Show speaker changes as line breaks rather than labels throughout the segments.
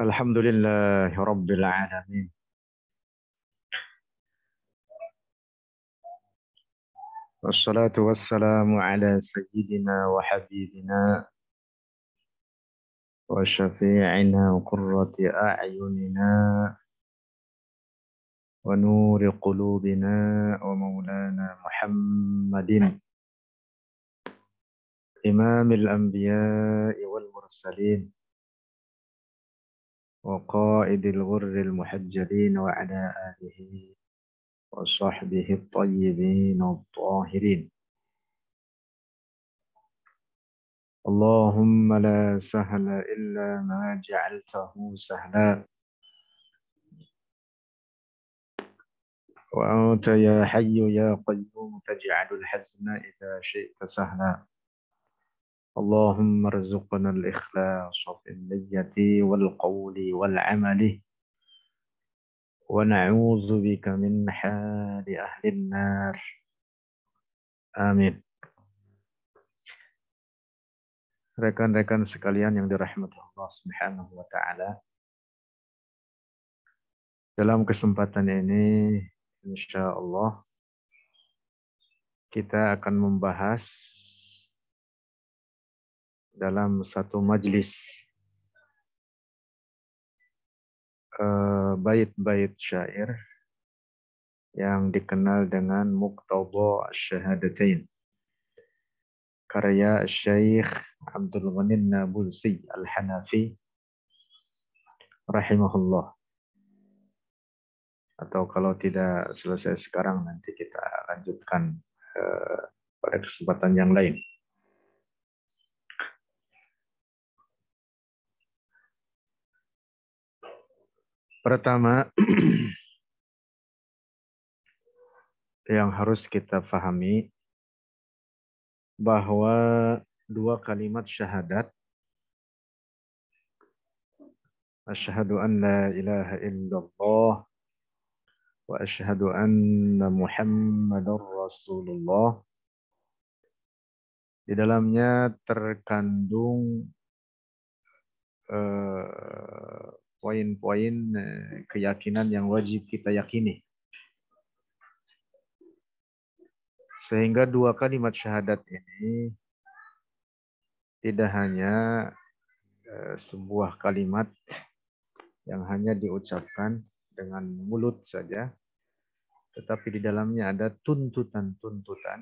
الحمد لله رب العالمين والصلاة والسلام على سيدنا وحبيبنا وشفيعنا وقرة أعيننا ونور قلوبنا ومولانا محمد إمام الأنبياء والمرسلين وقائد الغر المحجلين وعلى آله وصحبه الطيبين الطاهرين اللهم لا سهل إلا ما جعلته سهلا وأنت يا حي يا قيوم تجعل الحزن إذا شئت سهلا
اللهم ارزقنا الإخلاص في النية والقول والعمل ونعوذ بك من حال
أهل النار آمين Rekan-rekan sekalian yang dirahmati Allah Subhanahu wa taala. Dalam kesempatan ini insyaallah kita akan membahas dalam satu majlis eh, bait-bait syair yang dikenal dengan Muqtaba Syahadatain
karya Syekh Abdul Ghani Nabulsi Al-Hanafi rahimahullah atau kalau tidak
selesai sekarang nanti kita lanjutkan uh, pada kesempatan yang lain. Pertama, yang harus kita pahami
bahwa dua kalimat syahadat Asyhadu an la ilaha illallah wa asyhadu anna Muhammadar Rasulullah di dalamnya terkandung uh, poin-poin eh, keyakinan yang wajib kita yakini. Sehingga dua kalimat syahadat
ini
tidak hanya eh, sebuah kalimat yang hanya diucapkan dengan mulut saja, tetapi di dalamnya ada tuntutan-tuntutan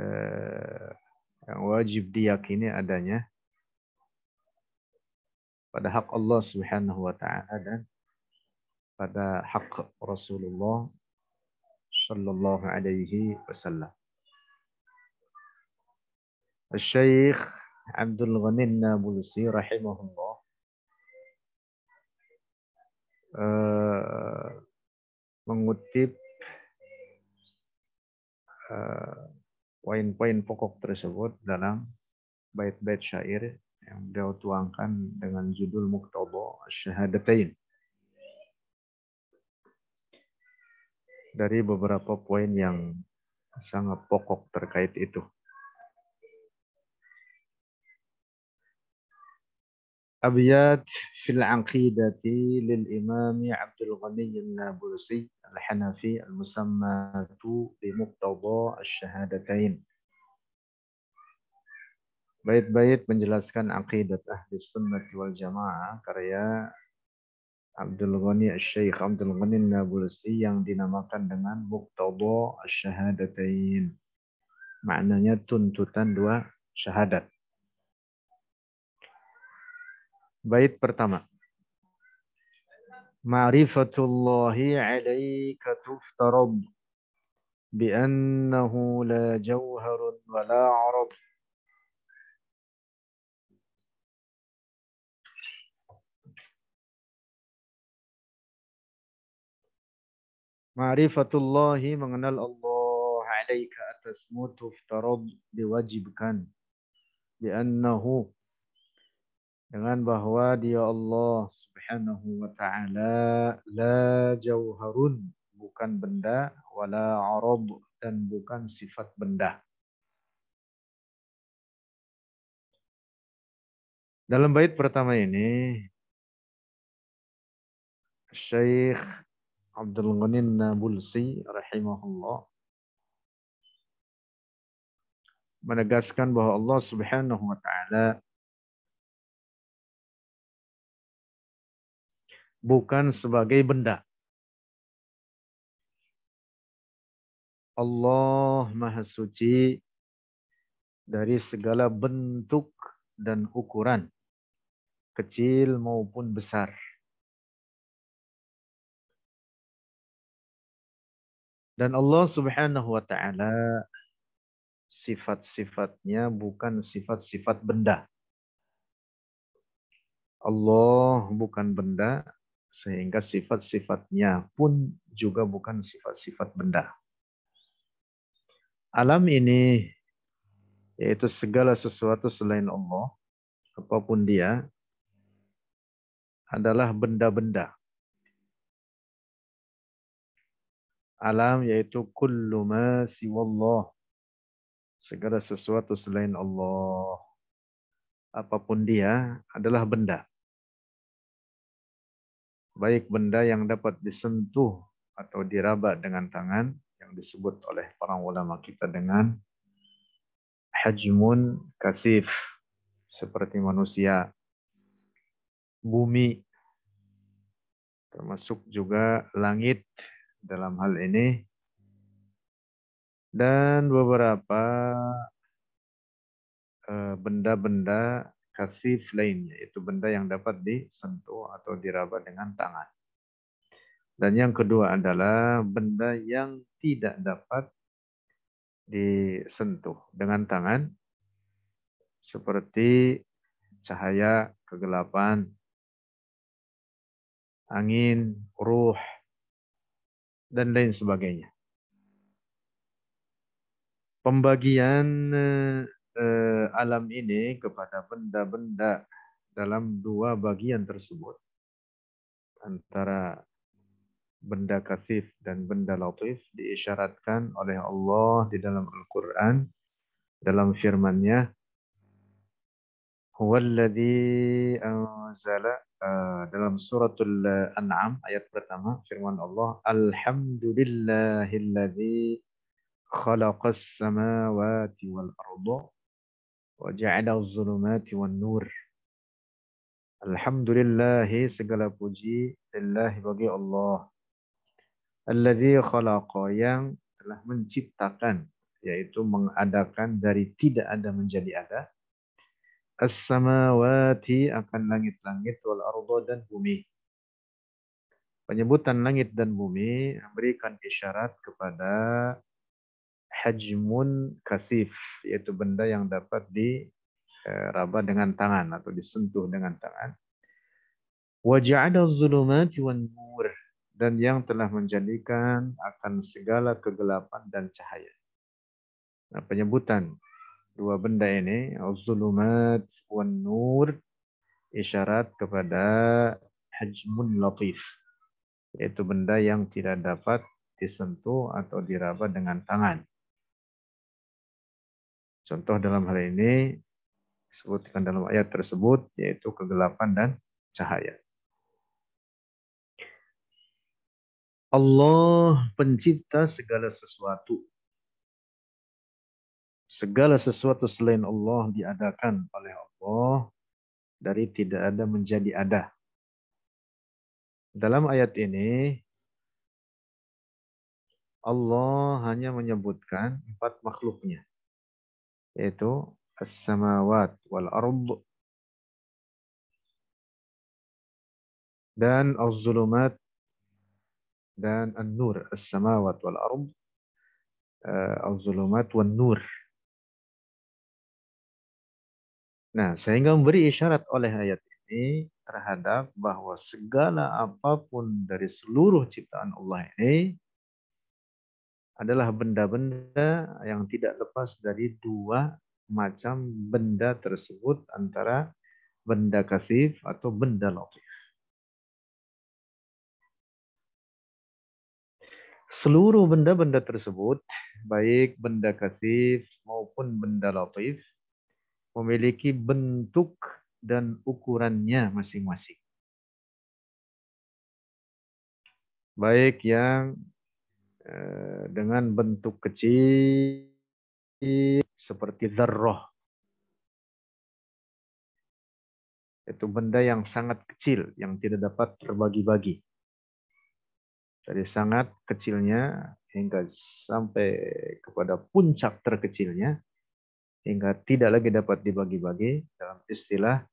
eh, yang wajib diyakini adanya pada hak Allah Subhanahu wa taala dan pada hak Rasulullah sallallahu alaihi wasallam. Al-Syeikh Abdul Ghani Nabulsi rahimahullah
uh, mengutip eh,
poin-poin uh, pokok tersebut dalam bait-bait syair yang beliau tuangkan dengan judul Muktobo Syahadatain.
Dari beberapa poin yang sangat pokok terkait itu.
Abiyat fil aqidati lil imam
Abdul Ghani al-Nabulsi
al-Hanafi al-Musammatu bi al-Shahadatain. Bait-bait menjelaskan akidat ahli sunnah wal jamaah karya Abdul Ghani Syekh Abdul Ghani Nabulusi yang dinamakan dengan Muqtada Syahadatain. Maknanya tuntutan dua syahadat. Bait pertama. Ma'rifatullahi
alaika tuftarab bi la jawharun wa la Ma'rifatullahi mengenal Allah alaika atasmu tuftarab
diwajibkan. Liannahu dengan bahwa dia Allah subhanahu wa ta'ala la jauharun
bukan benda wala arab dan bukan sifat benda. Dalam bait pertama ini Syekh Abdul Ghani Nabulsi rahimahullah menegaskan bahwa Allah Subhanahu wa taala bukan sebagai benda. Allah Maha Suci dari segala bentuk dan ukuran, kecil maupun besar. Dan Allah Subhanahu wa taala sifat-sifatnya bukan sifat-sifat benda.
Allah bukan benda sehingga sifat-sifatnya pun juga bukan sifat-sifat benda. Alam ini yaitu segala sesuatu selain Allah apapun dia
adalah benda-benda alam yaitu kullu ma siwallah.
Segala sesuatu selain Allah. Apapun dia adalah benda. Baik benda yang dapat disentuh atau diraba dengan tangan yang disebut oleh para ulama kita dengan hajmun kasif seperti manusia bumi termasuk juga langit dalam hal ini dan beberapa eh, benda-benda kasif lainnya, yaitu benda yang dapat disentuh atau diraba dengan tangan. Dan yang kedua adalah benda yang tidak dapat disentuh dengan tangan, seperti cahaya, kegelapan,
angin, ruh, dan lain sebagainya. Pembagian
eh, alam ini kepada benda-benda dalam dua bagian tersebut. Antara benda kasif dan benda latif diisyaratkan oleh Allah di dalam Al-Quran, dalam firmannya, Huwallazi anzala dalam suratul An'am ayat pertama firman Allah Alhamdulillahillazi khalaqas samawati wal arda wa ja'ala az wan nur Alhamdulillahi segala puji lillahi bagi Allah Alladzi khalaqa yang telah menciptakan yaitu mengadakan dari tidak ada menjadi ada as-samawati akan langit-langit wal ardo dan bumi. Penyebutan langit dan bumi memberikan isyarat kepada hajmun kasif, yaitu benda yang dapat diraba eh, dengan tangan atau disentuh dengan tangan. Waja'ala zulumat wan nur dan yang telah menjadikan akan segala kegelapan dan cahaya. Nah, penyebutan dua benda ini az-zulumat wan nur isyarat kepada hajmun latif yaitu benda yang tidak dapat disentuh atau diraba dengan tangan. Contoh dalam hal ini disebutkan dalam ayat tersebut yaitu kegelapan
dan cahaya. Allah pencipta segala sesuatu
segala sesuatu selain Allah diadakan oleh Allah dari tidak ada
menjadi ada. Dalam ayat ini Allah hanya menyebutkan empat makhluknya yaitu as-samawat wal ard dan az-zulumat dan an-nur as-samawat wal ard eh, az-zulumat wan nur Nah, sehingga memberi isyarat oleh ayat
ini terhadap bahwa segala apapun dari seluruh ciptaan Allah ini adalah benda-benda yang tidak lepas dari
dua macam benda tersebut antara benda kasif atau benda latif. Seluruh benda-benda tersebut, baik benda kasif maupun
benda latif, memiliki bentuk dan ukurannya
masing-masing. Baik yang eh, dengan bentuk kecil seperti zarroh. Itu benda yang sangat kecil, yang tidak dapat terbagi-bagi. Dari sangat
kecilnya hingga sampai kepada puncak terkecilnya, sehingga tidak lagi dapat dibagi-bagi dalam istilah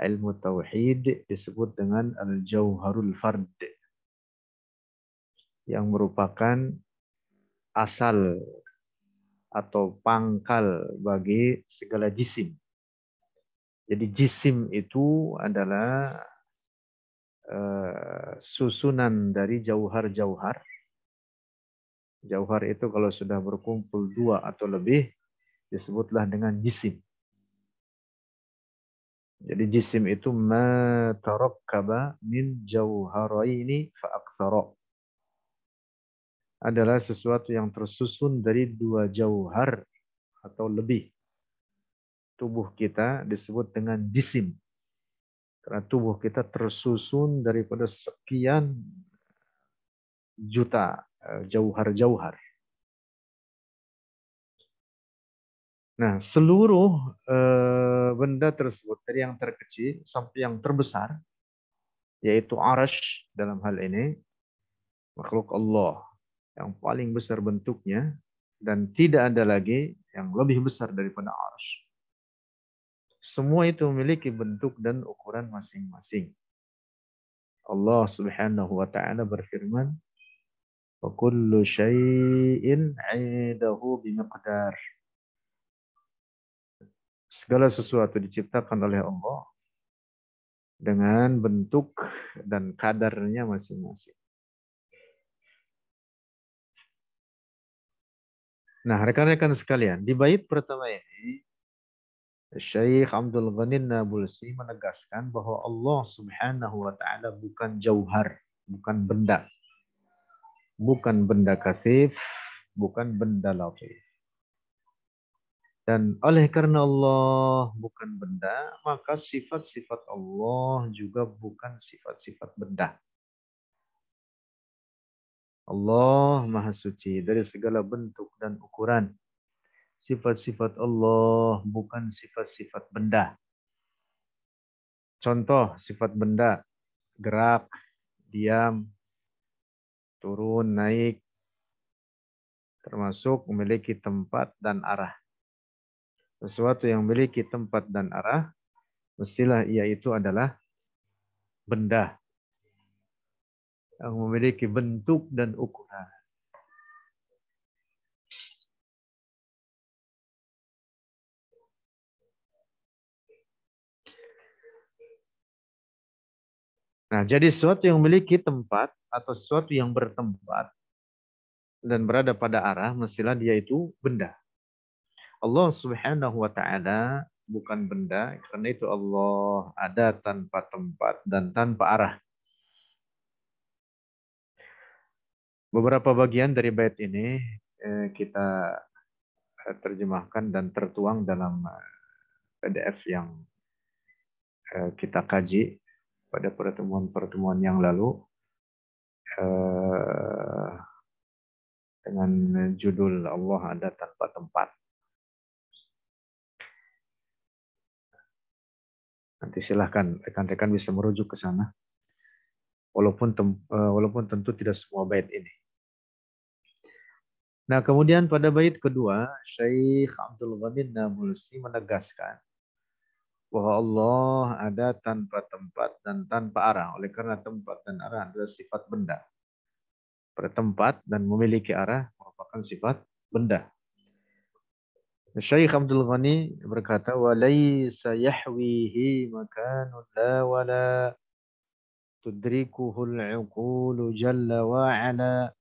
ilmu tauhid disebut dengan al-jauharul fard yang merupakan asal atau pangkal bagi segala jisim. Jadi jisim itu adalah eh, susunan dari jauhar-jauhar. Jauhar itu kalau sudah berkumpul dua atau lebih, disebutlah dengan jisim. Jadi jisim itu ma tarakkaba min jauharaini fa'aktsara. Adalah sesuatu yang tersusun dari dua jauhar atau lebih. Tubuh kita disebut dengan jisim. Karena tubuh kita tersusun daripada sekian juta
eh, jauhar-jauhar. Nah, seluruh eh,
benda tersebut dari yang terkecil sampai yang terbesar yaitu arash dalam hal ini makhluk Allah yang paling besar bentuknya dan tidak ada lagi yang lebih besar daripada arash. Semua itu memiliki bentuk dan ukuran masing-masing. Allah Subhanahu wa taala berfirman, "Wa kullu syai'in
'indahu
segala sesuatu diciptakan oleh Allah dengan bentuk dan kadarnya masing-masing. Nah, rekan-rekan sekalian, di bait pertama ini Syekh Abdul Ghani Nabulsi menegaskan bahwa Allah Subhanahu wa taala bukan jauhar, bukan benda. Bukan benda kasif, bukan benda lafif.
Dan oleh karena Allah bukan benda, maka sifat-sifat Allah juga bukan sifat-sifat benda.
Allah Maha Suci dari segala bentuk dan ukuran. Sifat-sifat Allah bukan sifat-sifat benda. Contoh sifat benda, gerak, diam, turun, naik, termasuk memiliki tempat dan arah sesuatu yang memiliki tempat dan arah, mestilah ia itu adalah
benda yang memiliki bentuk dan ukuran. Nah, jadi sesuatu yang memiliki tempat atau sesuatu yang bertempat
dan berada pada arah, mestilah dia itu benda. Allah Subhanahu wa taala bukan benda, karena itu Allah ada tanpa tempat dan tanpa arah. Beberapa bagian dari bait ini eh, kita eh, terjemahkan dan tertuang dalam eh, PDF yang kita kaji
pada pertemuan-pertemuan yang lalu dengan judul Allah ada tanpa tempat. Nanti silahkan rekan-rekan
bisa merujuk ke sana. Walaupun eh, walaupun tentu tidak
semua bait ini.
Nah, kemudian pada bait kedua, Syekh Abdul Ghani Namulsi menegaskan bahwa Allah ada tanpa tempat dan tanpa arah. Oleh karena tempat dan arah adalah sifat benda. Bertempat dan memiliki arah merupakan sifat benda. Syekh Abdul Ghani berkata, "Walaysa yahwihi makanun la wala tudrikuhu al-uqulu jalla wa ala."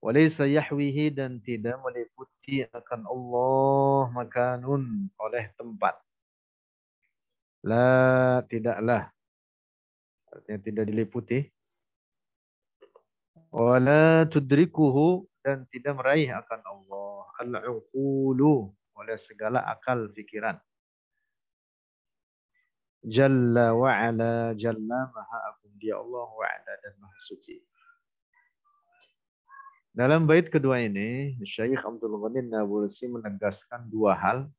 Walaysa yahwihi dan tidak meliputi akan Allah makanun oleh tempat. La tidaklah. Artinya tidak diliputi. Wala tudrikuhu dan tidak meraih akan Allah. Al-uqulu oleh segala akal pikiran. Jalla wa ala jalla
maha agung dia Allah wa dan maha suci.
Dalam bait kedua ini, Syekh Abdul Ghani Nabulsi menegaskan dua hal.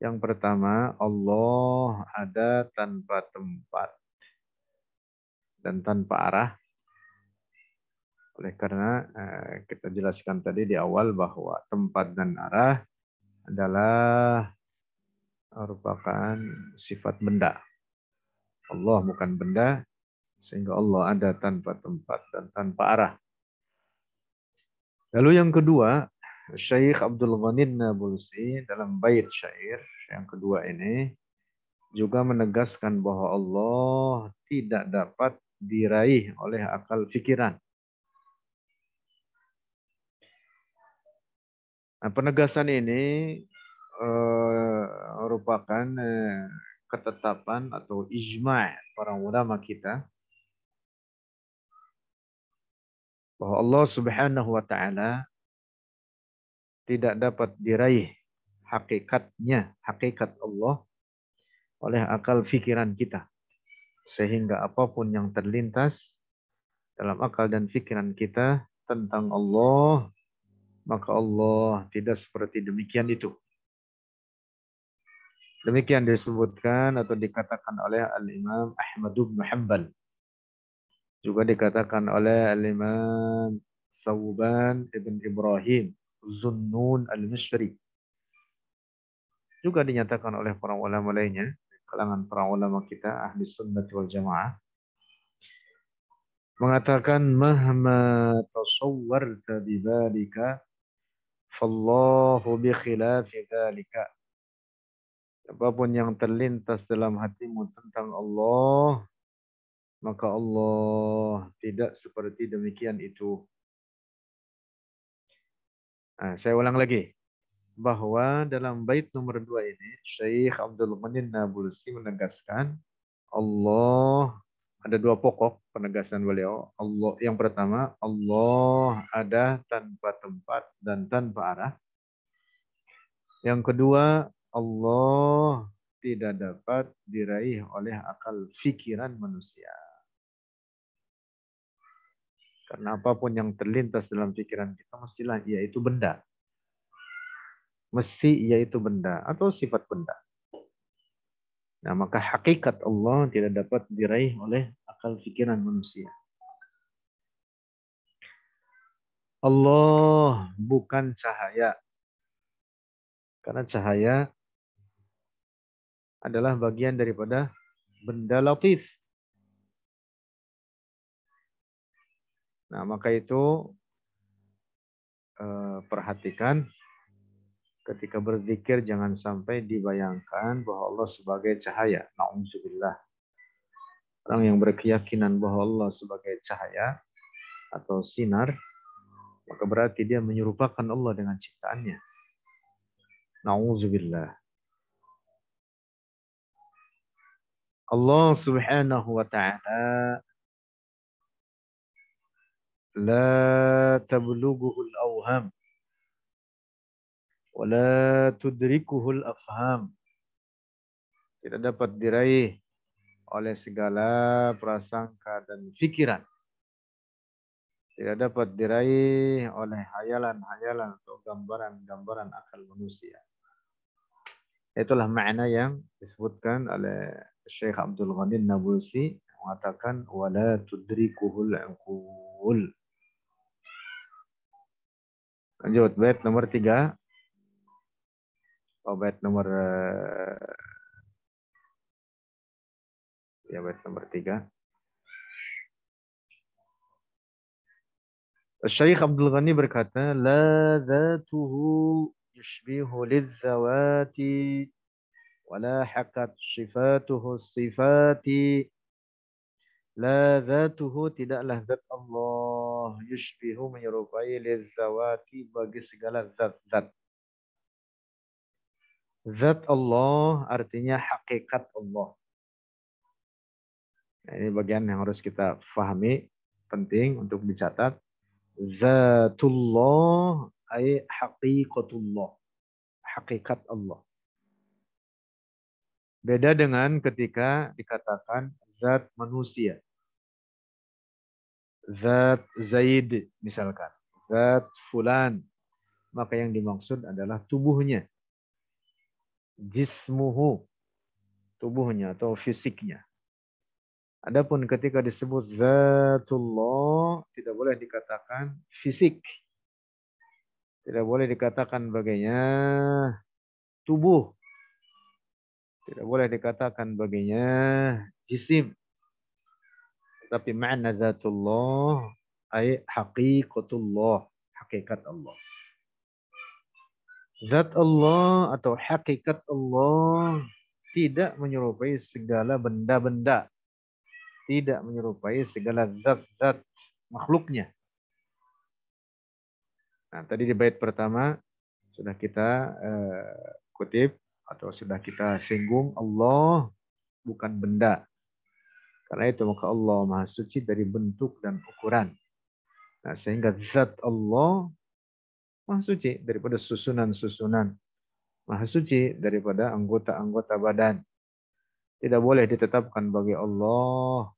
Yang pertama, Allah ada tanpa tempat dan tanpa arah. Oleh karena eh, kita jelaskan tadi di awal bahwa tempat dan arah adalah merupakan sifat benda. Allah bukan benda, sehingga Allah ada tanpa tempat dan tanpa arah. Lalu yang kedua, Syekh Abdul Ghani Nabulsi dalam bait syair yang kedua ini juga menegaskan bahwa Allah tidak dapat diraih oleh akal fikiran. Nah, penegasan ini uh, merupakan uh, ketetapan atau ijma' para ulama kita bahwa Allah Subhanahu wa taala tidak dapat diraih hakikatnya, hakikat Allah oleh akal fikiran kita. Sehingga apapun yang terlintas dalam akal dan fikiran kita tentang Allah maka Allah tidak seperti demikian itu. Demikian disebutkan atau dikatakan oleh Al-Imam Ahmad bin Hanbal. Juga dikatakan oleh Al-Imam Sauban ibn Ibrahim Zunnun al-Mishri. Juga dinyatakan oleh para ulama lainnya, kalangan para ulama kita, ahli sunnah wal jamaah, mengatakan mahma tasawwarta bibalika Fallahu bi khilafi dhalika. Apapun
yang terlintas dalam hatimu tentang Allah, maka Allah tidak seperti demikian itu.
Nah, saya ulang lagi. Bahwa dalam bait nomor dua ini, Syekh Abdul Manin Nabulsi menegaskan, Allah ada dua pokok penegasan beliau. Allah yang pertama, Allah ada tanpa tempat dan tanpa arah. Yang kedua, Allah tidak dapat diraih oleh akal fikiran manusia. Karena apapun yang terlintas dalam pikiran kita mestilah yaitu benda. Mesti yaitu benda atau sifat benda. Nah, maka hakikat Allah tidak dapat diraih oleh akal pikiran manusia.
Allah bukan cahaya. Karena cahaya adalah bagian daripada benda latif.
Nah, maka itu eh, perhatikan ketika berzikir jangan sampai dibayangkan bahwa Allah sebagai cahaya. Nauzubillah. Orang yang berkeyakinan bahwa Allah sebagai cahaya atau sinar, maka berarti dia menyerupakan Allah dengan ciptaannya. Nauzubillah. Allah Subhanahu wa taala la tablughu
al-awham
wala tudrikuhul afham. Tidak dapat diraih oleh segala prasangka dan pikiran. Tidak dapat diraih oleh hayalan-hayalan atau gambaran-gambaran akal manusia. Itulah makna yang disebutkan oleh Syekh Abdul Ghani Nabusi mengatakan wala tudrikuhul uqul. Lanjut
bait nomor tiga obat nomor eh, ya obat nomor tiga. Syekh Abdul Ghani berkata,
"Ladzatuhu yushbihu lidzawati ولحقت صفاته الصفات لذاته tidaklah lazat Allah yushbihu menyerupai lizawati bagi
segala zat-zat Zat Allah artinya hakikat Allah. Nah, ini bagian yang harus kita
fahami penting untuk dicatat. Zatullah ay haqiqatullah. Hakikat Allah. Beda dengan ketika dikatakan zat manusia. Zat Zaid misalkan. Zat Fulan. Maka yang dimaksud adalah tubuhnya jismuhu tubuhnya atau fisiknya. Adapun ketika disebut zatullah tidak boleh dikatakan fisik. Tidak boleh dikatakan baginya tubuh. Tidak boleh dikatakan baginya jisim. Tapi makna zatullah ay haqiqatullah, hakikat Allah zat Allah atau hakikat Allah tidak menyerupai segala benda-benda. Tidak menyerupai segala zat-zat makhluknya. Nah, tadi di bait pertama sudah kita uh, kutip atau sudah kita singgung Allah bukan benda. Karena itu maka Allah Maha Suci dari bentuk dan ukuran. Nah, sehingga zat Allah maha suci daripada susunan-susunan, maha suci daripada anggota-anggota badan. Tidak boleh ditetapkan bagi Allah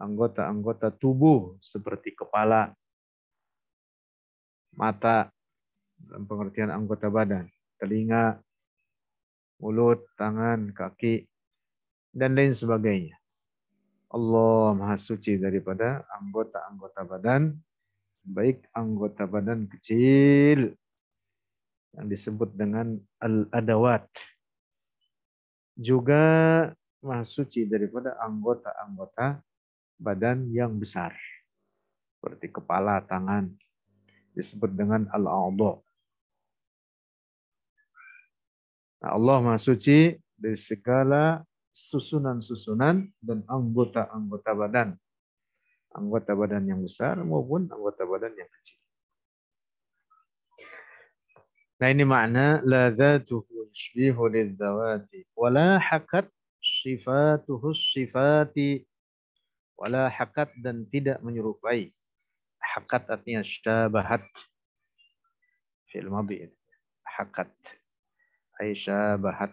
anggota-anggota
tubuh seperti
kepala, mata, dalam pengertian anggota badan, telinga, mulut, tangan, kaki, dan lain sebagainya. Allah Maha Suci daripada anggota-anggota badan baik anggota badan kecil yang disebut dengan al-adawat juga mahasuci daripada anggota-anggota badan yang besar seperti kepala, tangan disebut dengan al-a'dha. Nah, Allah Maha dari segala susunan-susunan dan anggota-anggota badan anggota badan yang besar maupun anggota badan yang kecil. Nah ini makna dzatuhu yushbihu lidzawati la hakat sifatuhu sifati la hakat dan tidak menyerupai. Hakat artinya syabahat. fil madhi. Hakat. ay syabahat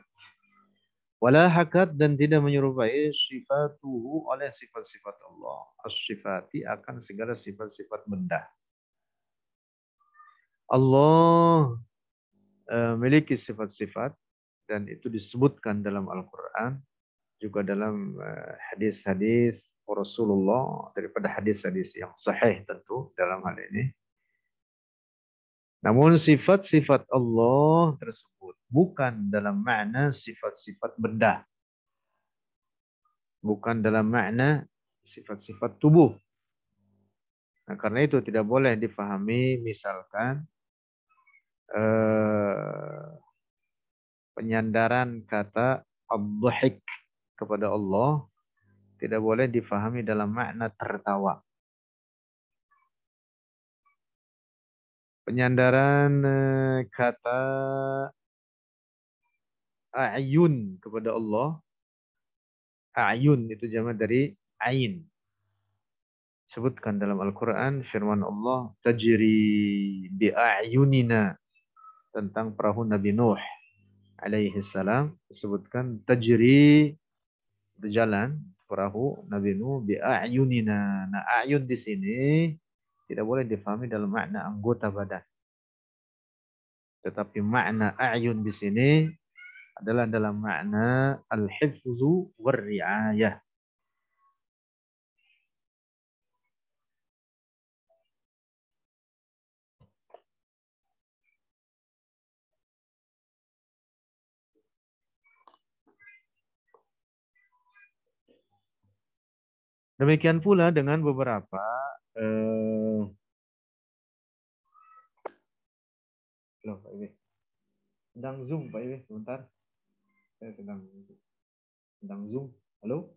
Wala hakat dan tidak menyerupai sifatuhu oleh sifat-sifat Allah. As-sifati akan segala sifat-sifat benda. Allah memiliki eh, sifat-sifat dan itu disebutkan dalam Al-Quran juga dalam eh, hadis-hadis Rasulullah daripada hadis-hadis yang sahih tentu dalam hal ini. Namun sifat-sifat Allah tersebut bukan dalam makna sifat-sifat benda. Bukan dalam makna sifat-sifat tubuh. Nah, karena itu tidak boleh difahami misalkan eh, penyandaran kata abduhik kepada Allah tidak boleh difahami dalam makna tertawa.
Penyandaran eh, kata ayun kepada Allah.
Ayun itu jama dari ain. Sebutkan dalam Al-Quran firman Allah tajri ayunina tentang perahu Nabi Nuh alaihi salam disebutkan tajri berjalan perahu Nabi Nuh bi ayunina. Nah, ayun di sini tidak boleh difahami dalam makna anggota badan. Tetapi makna ayun di sini adalah dalam makna
al-hifzu war-ri'ayah. Demikian pula dengan beberapa eh, loh Pak Ibe. Sedang Zoom Pak Ibe, sebentar saya sedang sedang zoom halo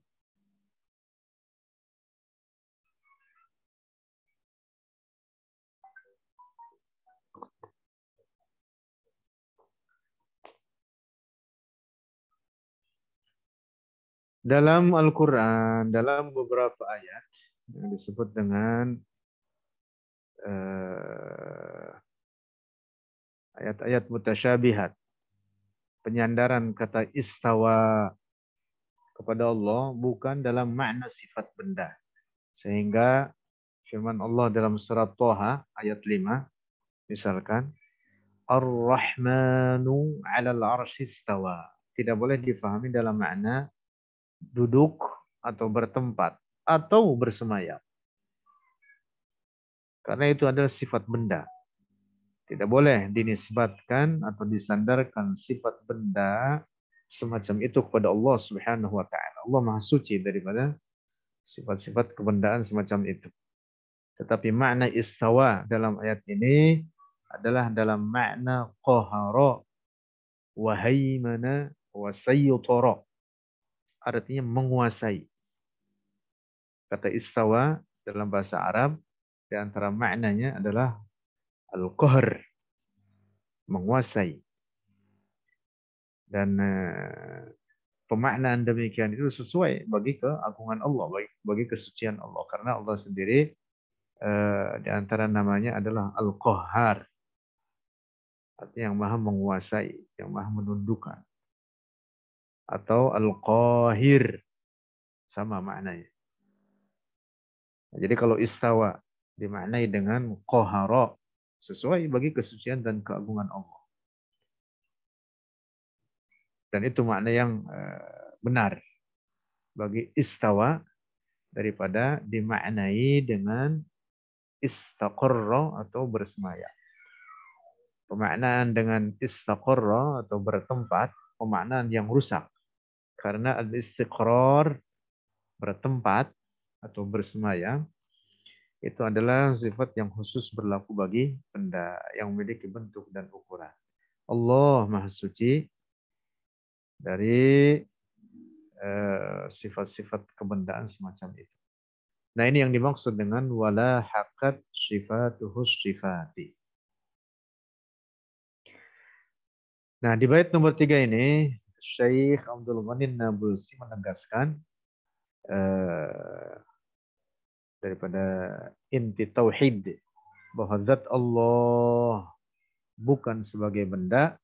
dalam Al-Quran, dalam beberapa ayat yang disebut dengan eh,
ayat-ayat uh, mutasyabihat penyandaran kata istawa kepada Allah bukan dalam makna sifat benda. Sehingga firman Allah dalam surat Toha ayat 5 misalkan Ar-Rahmanu 'alal istawa Tidak boleh difahami dalam makna duduk atau bertempat atau bersemayam. Karena itu adalah sifat benda. Tidak boleh dinisbatkan atau disandarkan sifat benda semacam itu kepada Allah Subhanahu wa taala. Allah Maha suci daripada sifat-sifat kebendaan semacam itu. Tetapi makna istawa dalam ayat ini adalah dalam makna qahara wa haymana wa sayyutara. Artinya menguasai. Kata istawa dalam bahasa Arab di antara maknanya adalah Al-Qahr menguasai. Dan uh, pemaknaan demikian itu sesuai bagi keagungan Allah, bagi, bagi kesucian Allah. Karena Allah sendiri uh, di antara namanya adalah Al-Qahar. Artinya yang maha menguasai, yang maha menundukkan. Atau Al-Qahir. Sama maknanya. jadi kalau istawa dimaknai dengan qahara sesuai bagi kesucian dan keagungan Allah. Dan itu makna yang eh, benar bagi istawa daripada dimaknai dengan istakorro atau bersemaya. Pemaknaan dengan istakorro atau bertempat, pemaknaan yang rusak. Karena ada bertempat atau bersemayam itu adalah sifat yang khusus berlaku bagi benda yang memiliki bentuk dan ukuran. Allah Maha Suci dari eh, sifat-sifat kebendaan semacam itu. Nah ini yang dimaksud dengan wala hakat sifatuhus sifati. Nah di bait nomor tiga ini Syekh Abdul Abu Sih menegaskan eh, daripada inti tauhid bahwa zat Allah bukan sebagai benda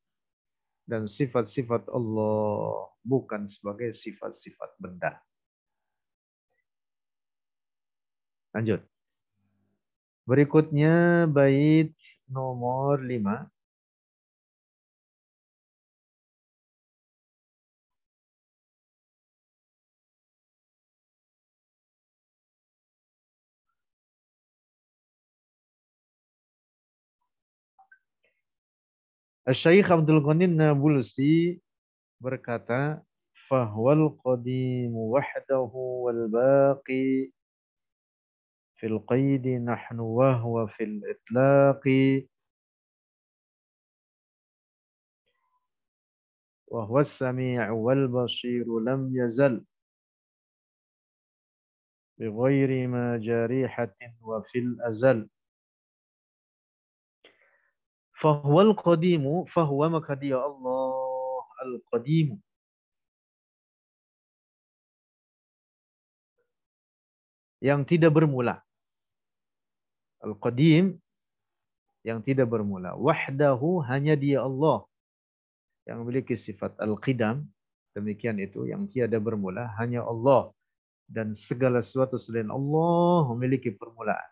dan sifat-sifat Allah bukan sebagai sifat-sifat benda. Lanjut.
Berikutnya bait nomor 5 الشيخ عبد الغني النابلسي بركاته فهو
القديم وحده
والباقي في القيد نحن وهو في الإطلاق وهو السميع والبصير لم يزل بغير ما جريحة وفي الأزل al qadimu, fahuwa maka ya Allah al-qadimu. Yang tidak bermula. Al-qadim yang tidak bermula. Wahdahu
hanya dia Allah yang memiliki sifat al-qidam. Demikian itu yang tiada bermula hanya Allah dan segala sesuatu selain Allah memiliki permulaan.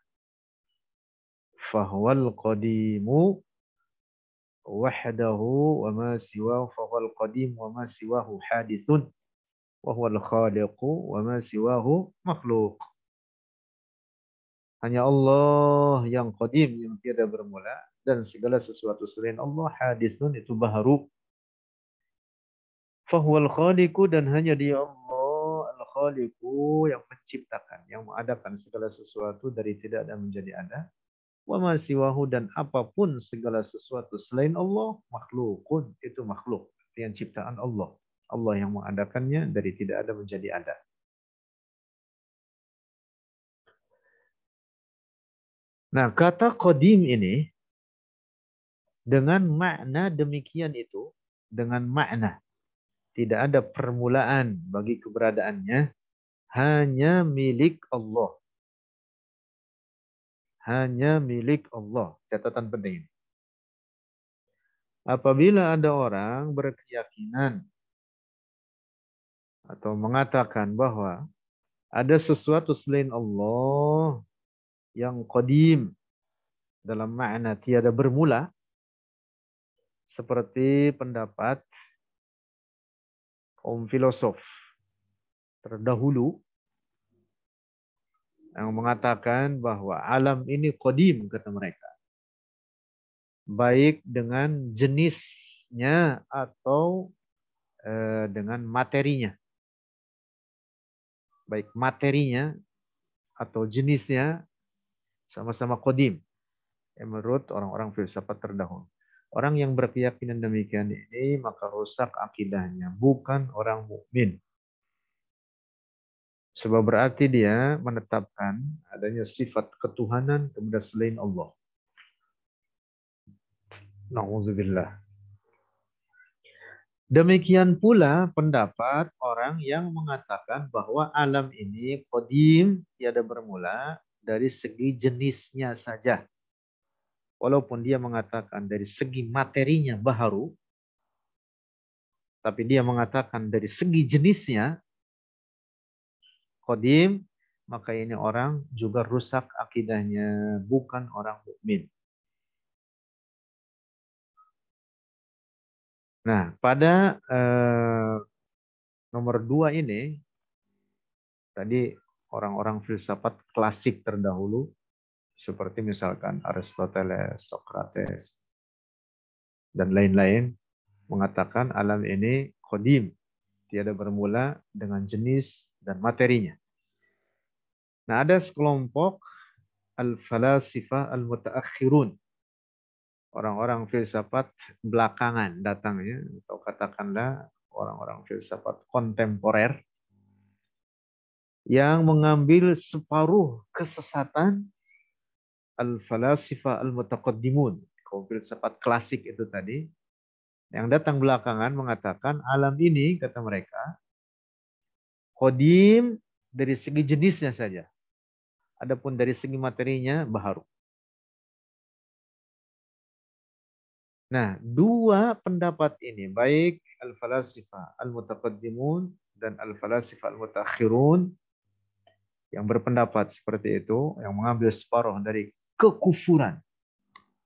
Fahwal qadimu wahdahu wa ma siwahu fa qadim wa ma siwahu hadithun wa huwal khaliqu wa ma siwahu makhluk. Hanya Allah yang qadim yang tiada bermula dan segala sesuatu selain Allah hadithun itu baharu. Fahuwal khaliqu dan hanya dia Allah al-khaliqu yang menciptakan, yang mengadakan segala sesuatu dari tidak dan menjadi ada wa ma siwahu dan apapun segala sesuatu selain
Allah makhlukun itu makhluk yang ciptaan Allah Allah yang mengadakannya dari tidak ada menjadi ada Nah, kata kodim ini dengan
makna demikian itu, dengan makna tidak ada permulaan
bagi keberadaannya, hanya milik Allah hanya milik Allah. Catatan penting ini. Apabila ada orang berkeyakinan
atau mengatakan bahwa ada sesuatu selain Allah yang qadim dalam makna tiada bermula seperti pendapat kaum filosof terdahulu yang mengatakan bahwa alam ini kodim kata mereka. Baik dengan jenisnya atau eh, dengan materinya. Baik materinya atau jenisnya sama-sama kodim. Ya, menurut orang-orang filsafat terdahulu. Orang yang berkeyakinan demikian ini maka rusak akidahnya, bukan orang mukmin. Sebab berarti dia menetapkan adanya sifat ketuhanan kepada selain Allah. Nauzubillah. Demikian pula pendapat orang yang mengatakan bahwa alam ini kodim tiada bermula dari segi jenisnya saja. Walaupun dia mengatakan dari segi materinya baharu, tapi dia mengatakan dari segi jenisnya
kodim, maka ini orang juga rusak akidahnya, bukan orang mukmin. Nah, pada eh, nomor
dua ini, tadi orang-orang filsafat klasik terdahulu, seperti misalkan Aristoteles, Socrates, dan lain-lain, mengatakan alam ini kodim, tiada bermula dengan jenis dan materinya. Nah, ada sekelompok al-falasifah al-mutaakhirun. Orang-orang filsafat belakangan datangnya, atau katakanlah orang-orang filsafat kontemporer, yang mengambil separuh kesesatan al-falasifah al-mutaqaddimun, kaum filsafat klasik itu tadi, yang datang belakangan mengatakan alam ini kata mereka
kodim dari segi jenisnya saja. Adapun dari segi materinya baharu. Nah, dua pendapat ini baik al falasifa al-mutaqaddimun dan
al falasifa al-mutakhirun yang berpendapat seperti itu, yang mengambil separuh dari kekufuran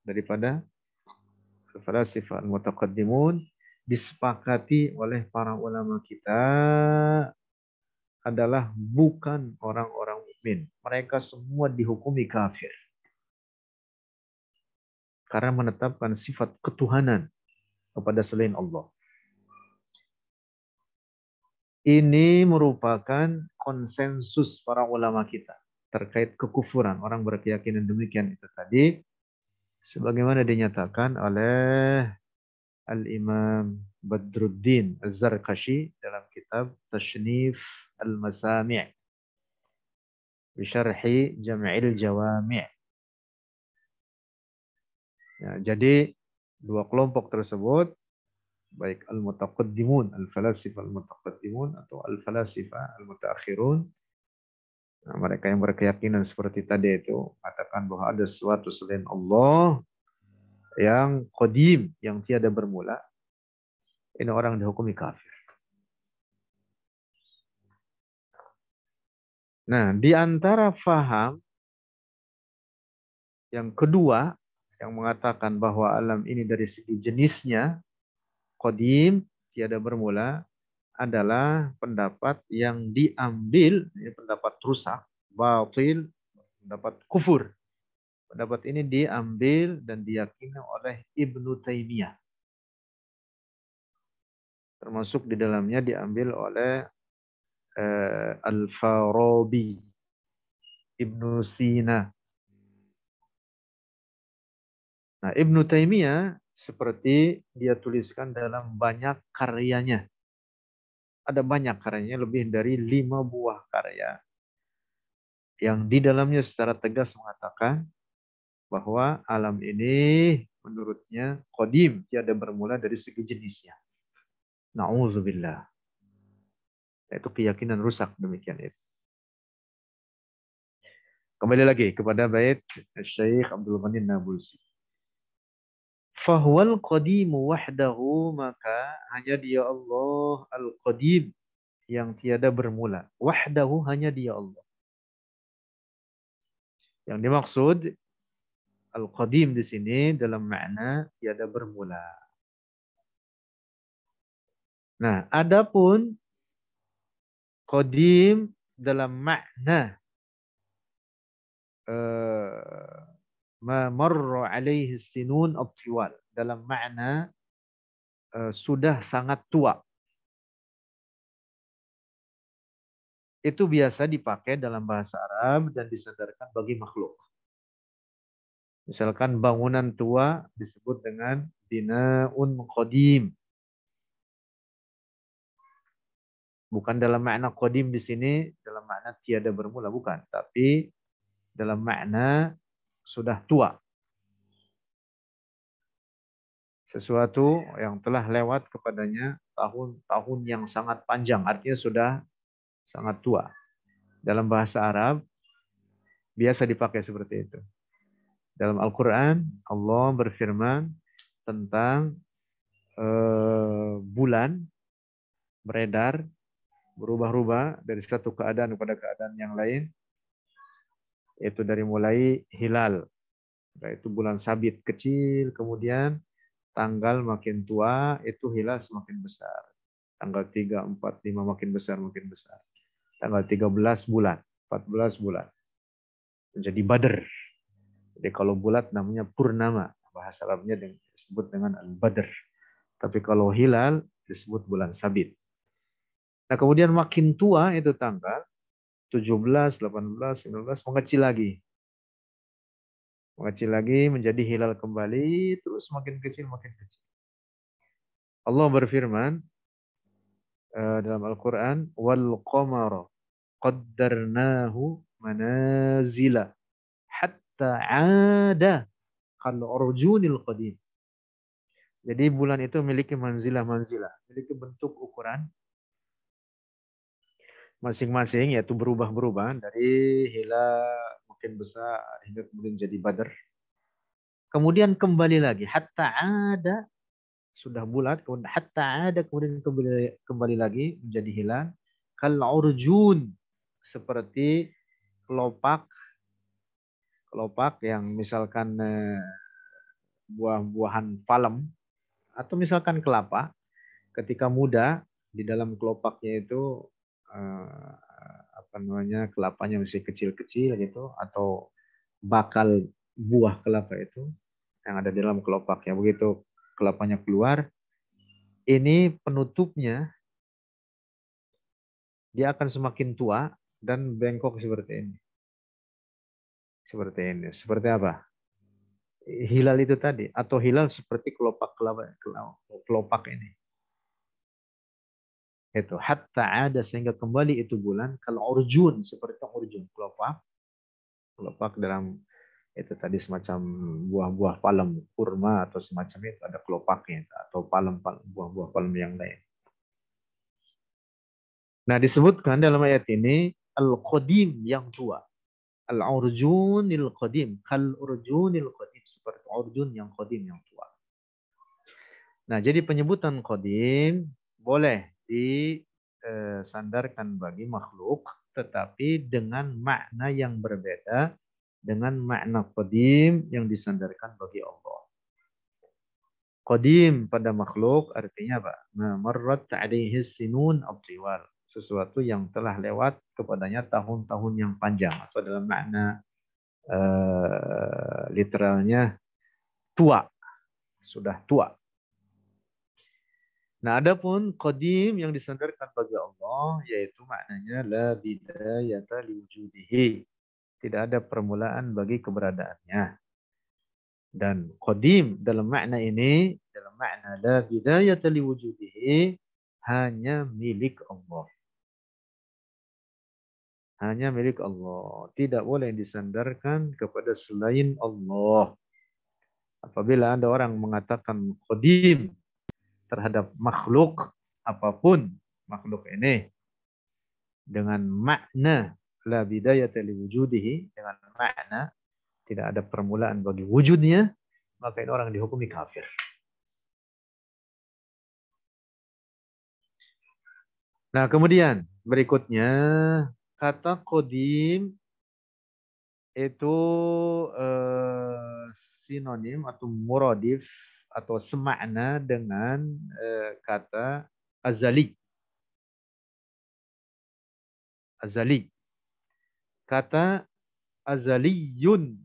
daripada al mutaqaddimun disepakati oleh para ulama kita adalah bukan orang-orang mukmin. Mereka semua dihukumi
kafir. Karena menetapkan sifat ketuhanan kepada selain Allah.
Ini merupakan konsensus para ulama kita terkait kekufuran. Orang berkeyakinan demikian itu tadi sebagaimana dinyatakan oleh Al-Imam Badruddin Az-Zarqashi
dalam kitab Tashnif Al-Masami' Bisharhi Jam'il Jawami' ya, Jadi dua
kelompok tersebut baik al-mutaqaddimun al-falasifah al-mutaqaddimun atau al-falasifah al-mutaakhirun Nah, mereka yang berkeyakinan seperti tadi itu katakan bahwa ada sesuatu selain Allah yang kodim yang
tiada bermula. Ini orang dihukumi kafir. Nah, di antara faham yang kedua yang mengatakan bahwa alam ini dari segi
jenisnya kodim tiada bermula, adalah pendapat yang diambil, ya, pendapat rusak, batil, pendapat kufur. Pendapat ini diambil dan diyakini oleh Ibnu Taimiyah. Termasuk di dalamnya diambil oleh
eh, Al-Farabi, Ibnu Sina. Nah, Ibnu Taimiyah seperti
dia tuliskan dalam banyak karyanya ada banyak karyanya, lebih dari lima buah karya yang di dalamnya secara tegas mengatakan bahwa alam ini menurutnya kodim,
tiada bermula dari segi jenisnya.
Nauzubillah, Itu keyakinan rusak demikian itu. Kembali lagi kepada bait Syekh Abdul Manin Nabulsi. Fahuwal qadimu wahdahu maka hanya dia Allah al-qadim yang tiada bermula. Wahdahu hanya dia Allah. Yang dimaksud al-qadim di sini dalam makna tiada bermula.
Nah, adapun qadim dalam makna
uh, mamarra alaihi sinun abtiwal. Dalam makna
uh, sudah sangat tua. Itu biasa dipakai dalam bahasa Arab dan disandarkan bagi makhluk. Misalkan bangunan tua disebut dengan binaun qadim. Bukan
dalam makna kodim di sini, dalam makna tiada bermula, bukan. Tapi dalam makna sudah tua. Sesuatu yang telah lewat kepadanya tahun-tahun yang sangat panjang, artinya sudah sangat tua. Dalam bahasa Arab biasa dipakai seperti itu. Dalam Al-Qur'an Allah berfirman tentang eh, bulan beredar berubah-ubah dari satu keadaan kepada keadaan yang lain yaitu dari mulai hilal yaitu bulan sabit kecil kemudian tanggal makin tua itu hilal semakin besar tanggal 3 4 5 makin besar makin besar tanggal 13 bulan 14 bulan menjadi badar. jadi kalau bulat namanya purnama bahasa Arabnya disebut dengan al badar tapi kalau hilal disebut bulan sabit nah kemudian makin tua itu tanggal 17, 18, 19 mengecil lagi. Mengecil lagi menjadi hilal kembali terus makin kecil makin kecil. Allah berfirman uh, dalam Al-Qur'an wal qamara qaddarnahu manazila hatta 'ada Kalau Orjunil qadim. Jadi bulan itu memiliki manzilah-manzilah, memiliki bentuk ukuran masing-masing yaitu berubah-berubah dari hila mungkin besar hingga kemudian jadi badar. Kemudian kembali lagi hatta ada sudah bulat kemudian hatta ada kemudian kembali, kembali lagi menjadi hilal kalau urjun seperti kelopak kelopak yang misalkan eh, buah-buahan palem atau misalkan kelapa ketika muda di dalam kelopaknya itu eh, apa namanya kelapanya masih kecil-kecil gitu atau bakal buah kelapa itu yang ada di dalam kelopak ya Begitu kelapanya
keluar, ini penutupnya dia akan semakin tua dan bengkok seperti ini. Seperti
ini. Seperti apa? Hilal itu tadi atau hilal seperti kelopak kelapa kelopak ini itu hatta ada sehingga kembali itu bulan kalau urjun seperti urjun kelopak kelopak dalam itu tadi semacam buah-buah palem kurma atau semacam itu ada kelopaknya atau palem, palem buah-buah palem yang lain. Nah disebutkan dalam ayat ini al-qadim yang tua. Al-urjunil qadim. Kal-urjunil qadim. Seperti urjun yang qadim yang tua. Nah jadi penyebutan qadim boleh disandarkan eh, bagi makhluk tetapi dengan makna yang berbeda dengan makna qadim yang disandarkan bagi Allah. Qadim pada makhluk artinya apa? Marrat alaihi sinun abdiwal Sesuatu yang telah lewat kepadanya tahun-tahun yang panjang. Atau dalam makna uh, literalnya tua. Sudah tua. Nah, adapun kodim yang
disandarkan bagi Allah yaitu maknanya
la bidayata
liwujudihi.
Tidak ada permulaan bagi keberadaannya. Dan kodim dalam makna ini
dalam makna la
bidayata liwujudihi hanya milik Allah. Hanya milik Allah. Tidak boleh disandarkan kepada selain Allah. Apabila ada orang mengatakan kodim terhadap makhluk apapun makhluk ini dengan makna la bidayata li wujudihi
dengan makna tidak ada permulaan bagi wujudnya maka ini orang dihukumi kafir. Nah, kemudian berikutnya kata kodim itu
uh, sinonim atau muradif atau semakna dengan
eh, kata
azali. Azali. Kata azaliyun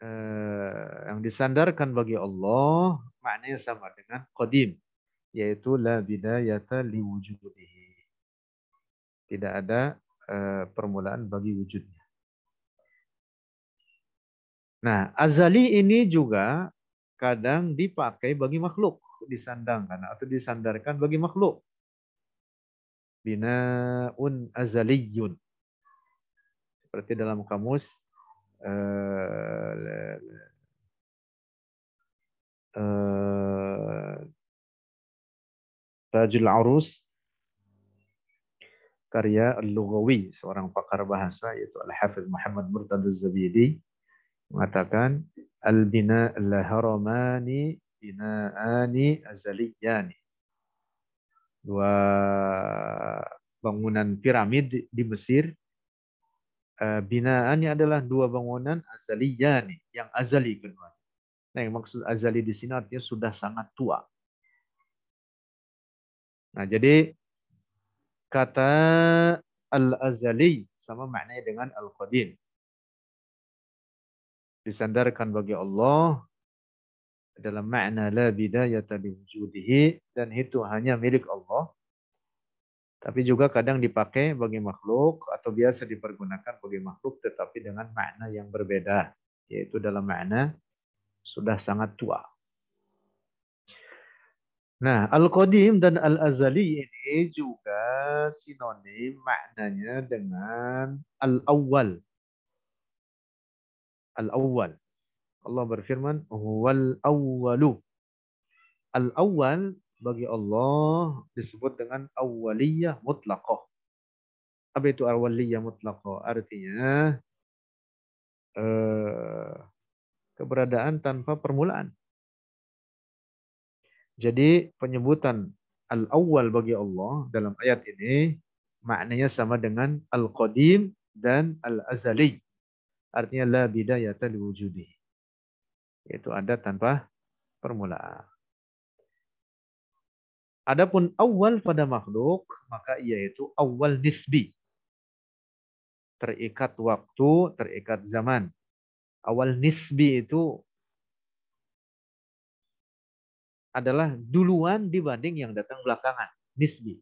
eh, yang disandarkan bagi Allah maknanya sama dengan qadim yaitu la bidayata li wujudihi. Tidak ada eh, permulaan bagi wujudnya. Nah, azali ini juga kadang dipakai bagi makhluk, disandangkan atau disandarkan bagi makhluk. Binaun azaliyun. Seperti dalam kamus
uh, eh, uh, eh, Tajul Arus
karya Al-Lughawi, seorang pakar bahasa yaitu Al-Hafiz Muhammad Murtaduz Zabidi mengatakan al-bina al-haramani binaani azaliyani. Dua bangunan piramid di Mesir eh, binaannya adalah dua bangunan azaliyani yang azali keduanya. Nah, yang maksud azali di sini artinya sudah sangat tua.
Nah, jadi kata al-azali sama maknanya dengan al-qadim
disandarkan bagi Allah dalam makna la bidayata liwujudihi dan itu hanya milik Allah. Tapi juga kadang dipakai bagi makhluk atau biasa dipergunakan bagi makhluk tetapi dengan makna yang berbeda. Yaitu dalam makna sudah sangat tua. Nah, Al-Qadim dan Al-Azali
ini juga sinonim
maknanya dengan Al-Awwal al-awwal. Allah berfirman, huwal awwalu. Al-awwal bagi Allah disebut dengan awwaliyah mutlaqah.
Apa itu awwaliyah mutlaqah? Artinya eh, keberadaan tanpa permulaan.
Jadi penyebutan al-awwal bagi Allah dalam ayat ini maknanya sama dengan al-qadim dan al-azali. Artinya la bidayata liwujudi. Yaitu ada tanpa permulaan. Adapun awal pada makhluk, maka ia itu awal
nisbi. Terikat waktu, terikat zaman. Awal nisbi itu adalah
duluan dibanding yang datang belakangan. Nisbi.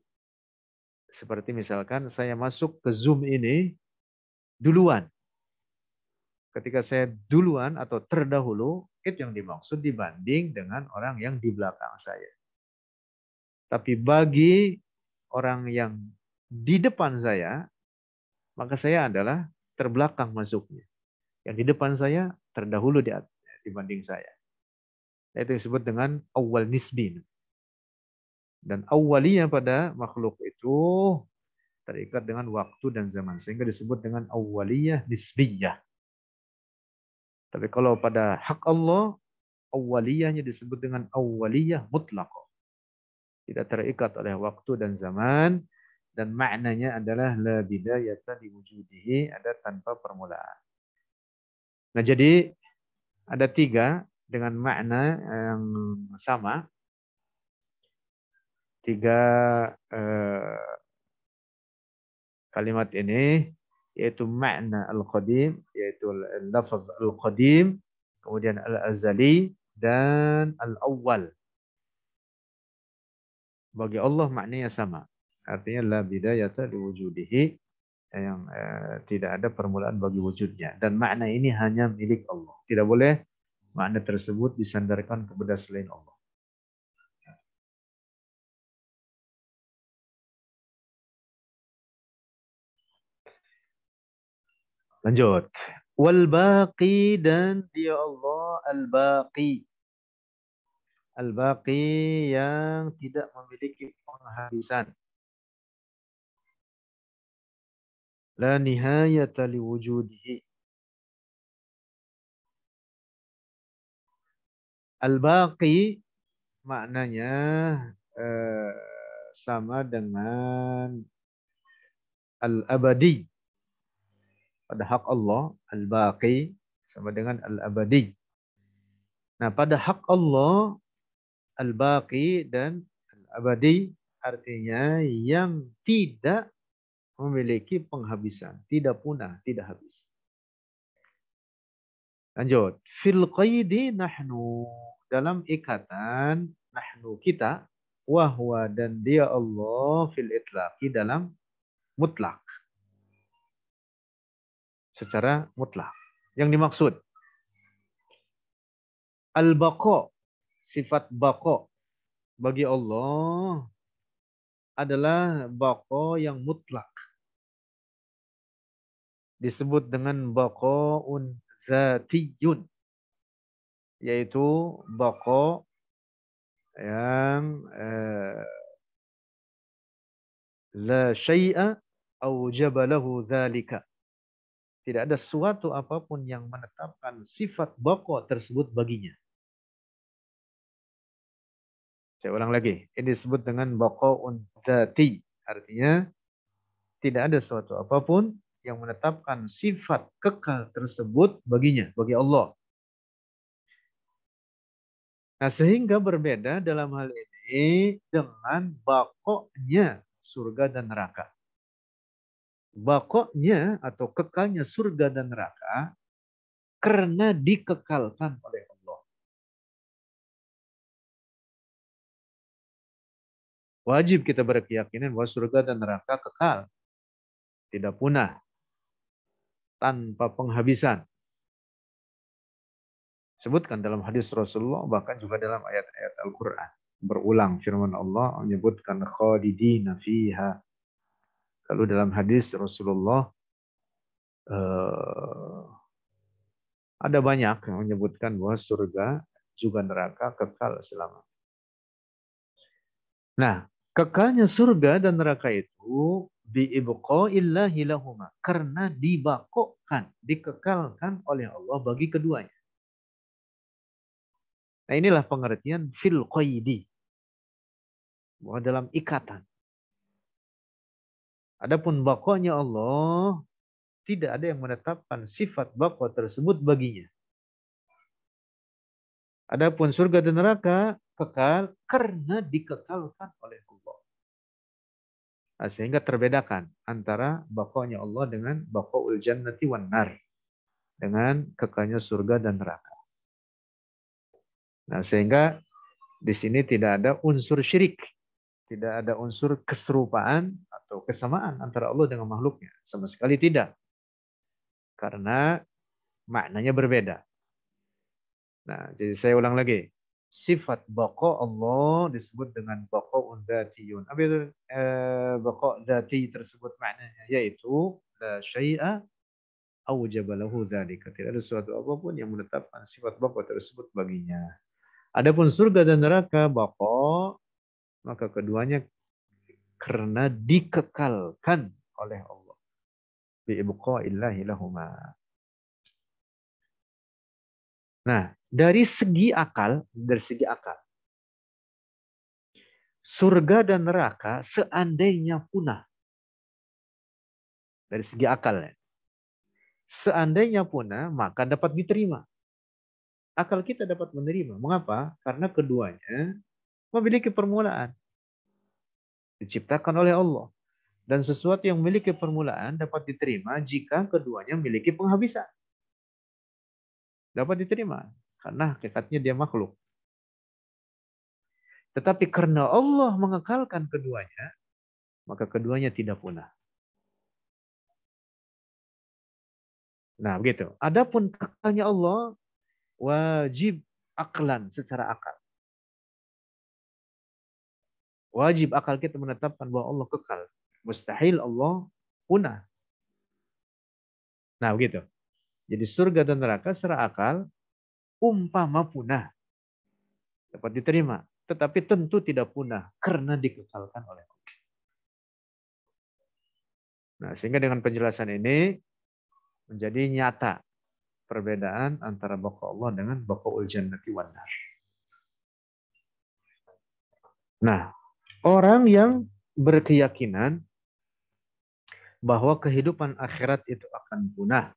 Seperti misalkan saya masuk ke Zoom ini duluan ketika saya duluan atau terdahulu, itu yang dimaksud dibanding dengan orang yang di belakang saya. Tapi bagi orang yang di depan saya, maka saya adalah terbelakang masuknya. Yang di depan saya terdahulu dibanding saya. Nah, itu disebut dengan awal nisbin. Dan awalnya pada makhluk itu terikat dengan waktu dan zaman. Sehingga disebut dengan awaliyah nisbiyah. Tapi kalau pada hak Allah, awaliyahnya disebut dengan awaliyah mutlak. Tidak terikat oleh waktu dan zaman. Dan maknanya adalah la bidayata diwujudihi, ada tanpa permulaan. Nah jadi ada tiga dengan makna yang sama. Tiga eh, kalimat ini yaitu makna al-qadim yaitu lafaz al-qadim kemudian al-azali dan al-awwal bagi Allah maknanya sama artinya la bidayata liwujudihi yang eh, tidak ada permulaan bagi wujudnya dan makna ini hanya
milik Allah tidak boleh makna tersebut disandarkan kepada selain Allah Lanjut. Wal baqi dan dia ya Allah al baqi.
Al baqi
yang tidak memiliki penghabisan. La nihayata wujudihi. Al-Baqi maknanya eh, sama dengan
Al-Abadi pada hak Allah al-baqi sama dengan al-abadi. Nah, pada hak Allah al-baqi dan al-abadi artinya yang tidak memiliki penghabisan, tidak punah, tidak habis. Lanjut. Fil qaidi nahnu. Dalam ikatan nahnu kita. Wahwa dan dia Allah fil itlaqi dalam mutlak secara mutlak. Yang dimaksud al-baqa sifat baqa bagi Allah adalah baqa yang mutlak.
Disebut dengan baqaun zatiyun yaitu baqa yang eh, la syai'a aujabalahu dzalika tidak ada suatu apapun yang menetapkan sifat bako tersebut baginya.
Saya ulang lagi. Ini disebut dengan bako undati, Artinya tidak ada suatu apapun yang menetapkan sifat kekal tersebut baginya, bagi Allah. Nah, sehingga berbeda dalam hal ini dengan bakoknya surga dan neraka
bakoknya atau kekalnya surga dan neraka karena dikekalkan oleh Allah. Wajib kita berkeyakinan bahwa surga dan neraka kekal. Tidak punah. Tanpa penghabisan.
Sebutkan dalam hadis Rasulullah, bahkan
juga dalam ayat-ayat Al-Quran.
Berulang firman Allah menyebutkan khadidina fiha Lalu dalam hadis Rasulullah eh, ada banyak yang menyebutkan bahwa surga juga neraka kekal selama. Nah, kekalnya surga dan neraka itu biibqaillahi lahuma karena dibakokkan, dikekalkan oleh Allah bagi
keduanya. Nah, inilah pengertian fil qaidi. Bahwa dalam ikatan, Adapun
bakonya Allah, tidak ada yang menetapkan sifat bako tersebut baginya. Adapun surga dan neraka kekal
karena dikekalkan oleh Allah.
Nah, sehingga terbedakan antara bakonya Allah dengan bakohul jannati wan nar. Dengan kekalnya surga dan neraka. Nah, sehingga di sini tidak ada unsur syirik, tidak ada unsur keserupaan atau kesamaan antara Allah dengan makhluknya? Sama sekali tidak. Karena maknanya berbeda. Nah, jadi saya ulang lagi. Sifat bako Allah disebut dengan bako undatiyun. Apa itu eh, bako dati tersebut maknanya? Yaitu la syai'a awjabalahu dhalika. Tidak ada sesuatu apapun yang menetapkan sifat bako tersebut baginya. Adapun surga dan neraka, bako, maka keduanya karena dikekalkan
oleh Allah. Nah, dari segi akal, dari segi akal. Surga dan neraka seandainya punah.
Dari segi akal. Seandainya punah, maka dapat diterima. Akal kita dapat menerima. Mengapa? Karena keduanya memiliki permulaan diciptakan oleh Allah. Dan sesuatu yang memiliki permulaan dapat diterima jika keduanya memiliki penghabisan. Dapat diterima. Karena hakikatnya dia makhluk.
Tetapi karena Allah mengekalkan keduanya, maka keduanya tidak punah. Nah, begitu. Adapun kekalnya Allah wajib aklan secara akal.
Wajib akal kita menetapkan bahwa Allah kekal. Mustahil Allah punah. Nah begitu. Jadi surga dan neraka secara akal umpama punah. Dapat diterima. Tetapi tentu tidak punah karena
dikekalkan oleh Allah.
Nah, sehingga dengan penjelasan ini menjadi nyata perbedaan antara baka Allah dengan baka ul jannati wanar. Nah, Orang yang berkeyakinan bahwa kehidupan akhirat itu akan punah.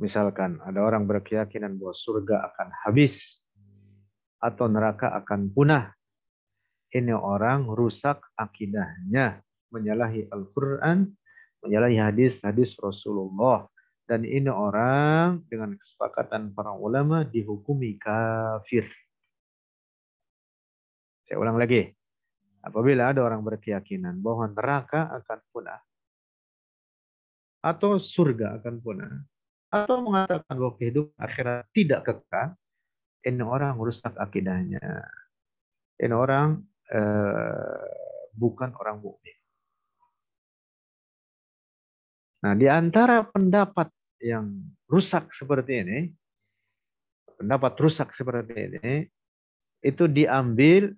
Misalkan ada orang berkeyakinan bahwa surga akan habis atau neraka akan punah. Ini orang rusak akidahnya, menyalahi Al-Quran, menyalahi hadis-hadis Rasulullah. Dan ini orang dengan kesepakatan para ulama dihukumi kafir.
Saya ulang lagi. Apabila ada orang berkeyakinan bahwa neraka akan punah, atau surga akan punah,
atau mengatakan bahwa kehidupan akhirat tidak kekal, ini orang merusak akidahnya.
Ini orang eh, bukan orang bukti. Nah, di antara pendapat yang
rusak seperti ini, pendapat rusak seperti ini, itu diambil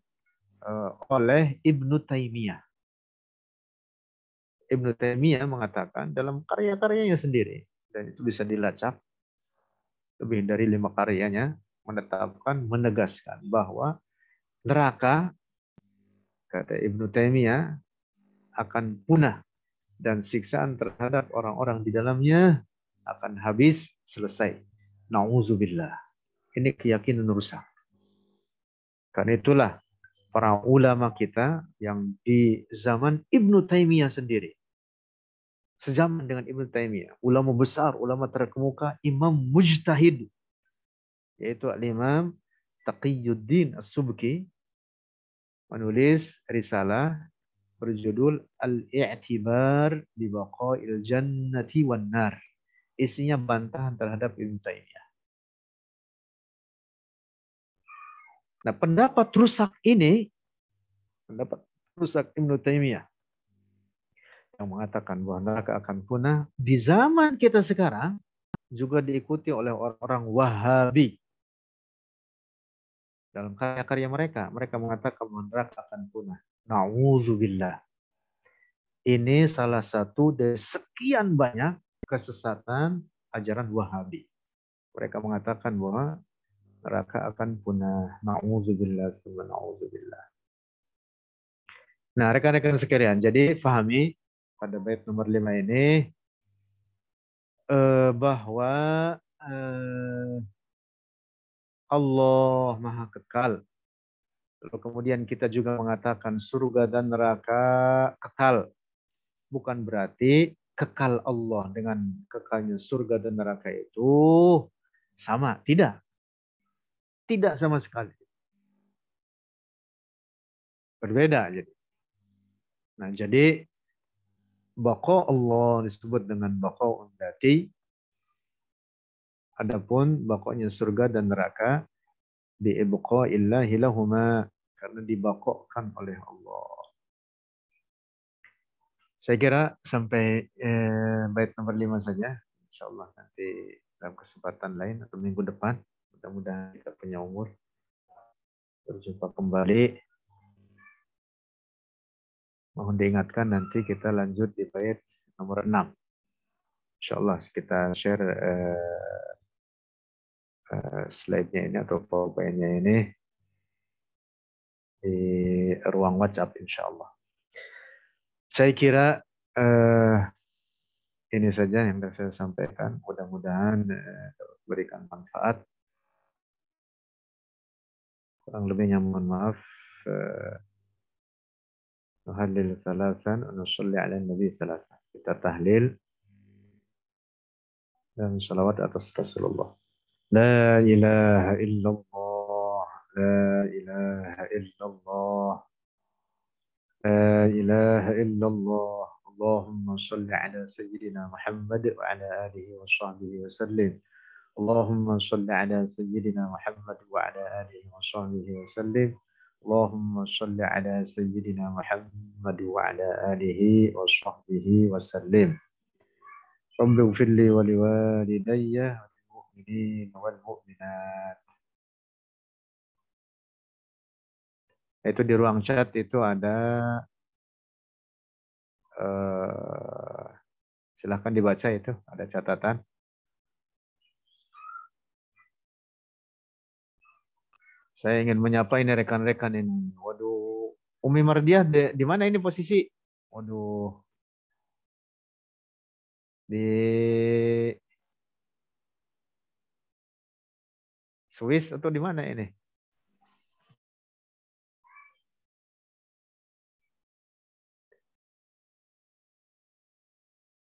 Eh, oleh Ibnu Taimiyah. Ibnu Taimiyah mengatakan dalam karya-karyanya sendiri dan itu bisa dilacak lebih dari lima karyanya menetapkan menegaskan bahwa neraka kata Ibnu Taimiyah akan punah dan siksaan terhadap orang-orang di dalamnya akan habis selesai. Nauzubillah. Ini keyakinan rusak. Karena itulah para ulama kita yang di zaman Ibnu Taimiyah sendiri. sejaman dengan Ibnu Taimiyah, ulama besar, ulama terkemuka, imam mujtahid yaitu al Imam Taqiyuddin As-Subki menulis risalah berjudul Al-I'tibar di Baqa'il Jannati wan Nar. Isinya
bantahan terhadap Ibnu Taimiyah. Nah, pendapat rusak ini, pendapat rusak Ibnu Taimiyah
yang mengatakan bahwa neraka akan punah di zaman kita sekarang juga diikuti oleh orang-orang Wahabi. Dalam karya-karya mereka, mereka mengatakan bahwa neraka akan punah. Nauzubillah. Ini salah satu dari sekian banyak kesesatan ajaran Wahabi. Mereka mengatakan bahwa raka akan punah.
Na'udzubillah, na'udzubillah.
Nah, rekan-rekan sekalian, jadi fahami pada bait nomor lima ini eh, bahwa eh, Allah Maha Kekal. Lalu kemudian kita juga mengatakan surga dan neraka kekal. Bukan berarti kekal Allah dengan kekalnya surga dan neraka
itu sama. Tidak. Tidak sama sekali. Berbeda jadi. Nah, jadi bako Allah disebut dengan bako undati.
Adapun baqanya surga dan neraka bi ibqa illahi lahuma karena dibakokkan oleh Allah. Saya kira sampai eh, bait nomor lima saja. Insya Allah nanti
dalam kesempatan lain atau minggu depan Mudah-mudahan kita punya umur. Berjumpa kembali. Mohon diingatkan
nanti kita lanjut di bait nomor 6. Insya Allah kita share
uh, uh, slide-nya ini atau powerpoint-nya ini di ruang WhatsApp insya Allah.
Saya kira uh, ini saja yang saya sampaikan. Mudah-mudahan
uh, berikan manfaat. kurang lebihnya mohon maaf نهلل ثلاثا
ونصلي على النبي ثلاثا kita tahlil dan salawat atas Rasulullah لا إله إلا الله لا إله إلا الله لا إله إلا الله اللهم صل على سيدنا محمد وعلى آله وصحبه وسلم اللهم صل على سيدنا محمد وعلى آله وصحبه وسلم اللهم صل على سيدنا محمد وعلى آله وصحبه وسلم
رب اغفر لي ولوالدي والمؤمنين والمؤمنات itu di ruang chat itu ada uh, silahkan dibaca itu ada catatan Saya ingin
menyapa ini rekan-rekan ini.
Waduh,
Umi Mardiah di, di mana ini posisi?
Waduh. Di Swiss atau di mana ini?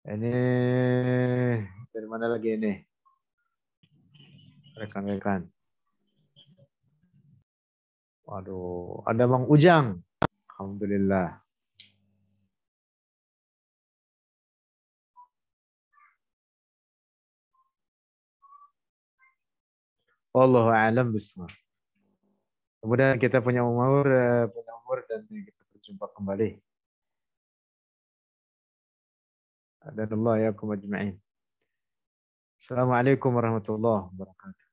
Ini dari mana lagi ini? Rekan-rekan. Waduh, ada Bang Ujang. Alhamdulillah. Wallahu a'lam bismillah. Kemudian kita punya umur, eh, punya umur dan kita berjumpa kembali. Dan Allah ya ajma'in. Assalamualaikum warahmatullahi wabarakatuh.